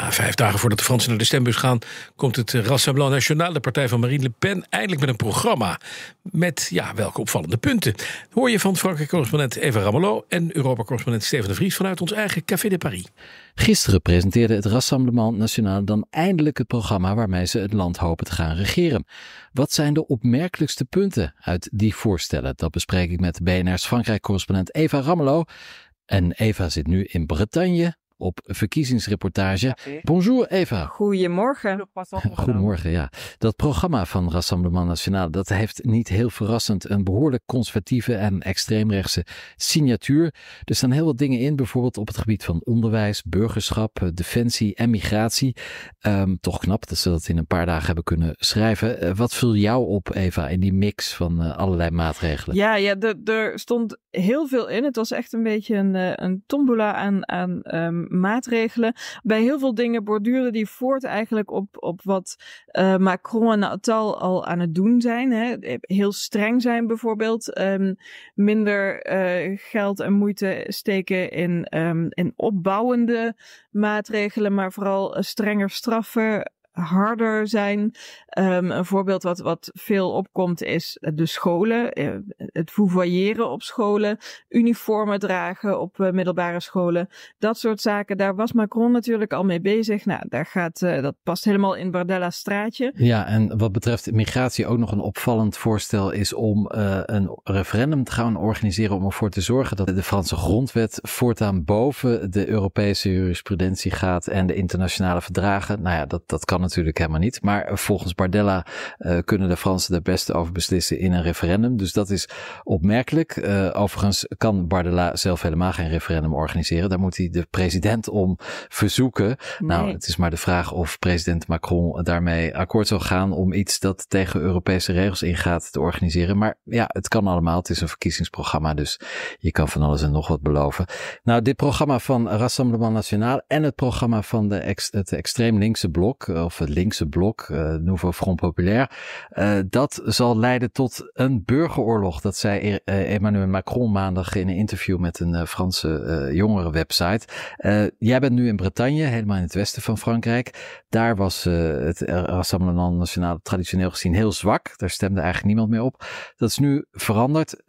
vijf dagen voordat de Fransen naar de stembus gaan, komt het Rassemblement National, de partij van Marine Le Pen, eindelijk met een programma. Met ja, welke opvallende punten. Hoor je van Frankrijk-correspondent Eva Ramelow en Europa-correspondent Steven de Vries vanuit ons eigen Café de Paris. Gisteren presenteerde het Rassemblement National dan eindelijk het programma waarmee ze het land hopen te gaan regeren. Wat zijn de opmerkelijkste punten uit die voorstellen? Dat bespreek ik met BNR's Frankrijk-correspondent Eva Ramelow. En Eva zit nu in Bretagne op verkiezingsreportage. Bonjour Eva. Goedemorgen. Goedemorgen, ja. Dat programma van Rassemblement National, dat heeft niet heel verrassend een behoorlijk conservatieve en extreemrechtse signatuur. Er staan heel wat dingen in, bijvoorbeeld op het gebied van onderwijs, burgerschap, eh, defensie en migratie. Ehm, toch knap dat ze dat in een paar dagen hebben kunnen schrijven. Eh, wat viel jou op, Eva, in die mix van eh, allerlei maatregelen? Ja, ja er stond heel veel in. Het was echt een beetje een, eh, een tombola aan, aan ehm, maatregelen. Bij heel veel dingen borduren die voort eigenlijk op, op wat eh, Macron en Natal al aan het doen zijn. Hè. Heel streng zijn bijvoorbeeld. Ehm, minder eh, geld en moeite steken in, ehm, in opbouwende maatregelen, maar vooral strenger straffen harder zijn. Ehm, een voorbeeld wat, wat veel opkomt is eh, de scholen, eh, het fouvoyeren op scholen, uniformen dragen op eh, middelbare scholen, dat soort zaken. Daar was Macron natuurlijk al mee bezig. Nou, daar gaat, dat past helemaal in Bardella's straatje. Ja, en wat betreft migratie ook nog een opvallend voorstel is om een referendum te gaan organiseren om ervoor te zorgen dat de Franse grondwet voortaan boven de Europese jurisprudentie gaat en de internationale verdragen. Nou ja, dat, dat kan natuurlijk helemaal niet. Maar volgens Bardella eh, kunnen de Fransen daar best over beslissen in een referendum. Dus dat is opmerkelijk. Eh, overigens kan Bardella zelf helemaal geen referendum organiseren. Daar moet hij de president om verzoeken. Nou, het is maar de vraag of president Macron daarmee akkoord zal gaan om iets dat tegen Europese regels ingaat te organiseren. Maar ja, het kan allemaal. Het is een verkiezingsprogramma, dus je kan van alles en nog wat beloven. Nou, dit programma van Rassemblement National en het programma van de ex het extreem linkse blok, of of het linkse blok, eh, Nouveau Front Populaire, eh, dat zal leiden tot een burgeroorlog. Dat zei e- eh, Emmanuel Macron maandag in een interview met een Franse jongerenwebsite. jij bent nu in Bretagne, helemaal in het westen van Frankrijk. Daar was het Rassemblement National traditioneel gezien heel zwak. Daar stemde eigenlijk niemand meer op. Dat is nu veranderd.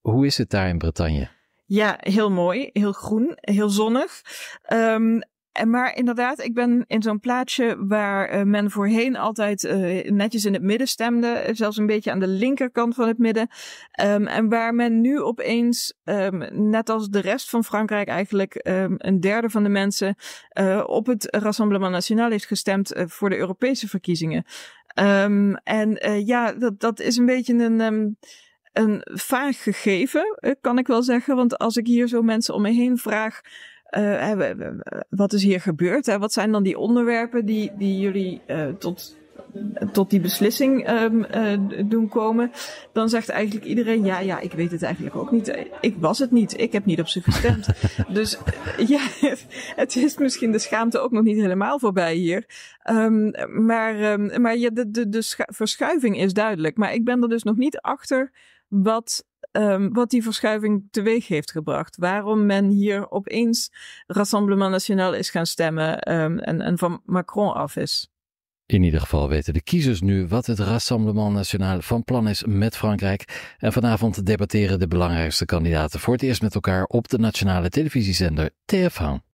hoe is het daar in Bretagne? Ja, heel mooi, heel groen, heel zonnig. Ehm, en maar inderdaad, ik ben in zo'n plaatsje waar eh, men voorheen altijd eh, netjes in het midden stemde, eh, zelfs een beetje aan de linkerkant van het midden. Ehm, en waar men nu opeens, ehm, net als de rest van Frankrijk eigenlijk, ehm, een derde van de mensen op het Rassemblement National heeft gestemd voor de Europese verkiezingen. en ja, dat, dat is een beetje een een vaag gegeven, kan ik wel zeggen. Want als ik hier zo mensen om me heen vraag eh, eh, wat is hier gebeurd? Hè? Wat zijn dan die onderwerpen die, die jullie eh, tot, tot die beslissing ehm, doen komen? Dan zegt eigenlijk iedereen: Ja, ja, ik weet het eigenlijk ook niet. Ik was het niet. Ik heb niet op ze gestemd. dus ja, het is misschien de schaamte ook nog niet helemaal voorbij hier. Ehm, maar um, maar ja, de, de verschuiving is duidelijk. Maar ik ben er dus nog niet achter wat Ehm, wat die verschuiving teweeg heeft gebracht. Waarom men hier opeens Rassemblement National is gaan stemmen ehm, en, en van Macron af is. In ieder geval weten de kiezers nu wat het Rassemblement National van plan is met Frankrijk. En vanavond debatteren de belangrijkste kandidaten voor het eerst met elkaar op de nationale televisiezender TF1.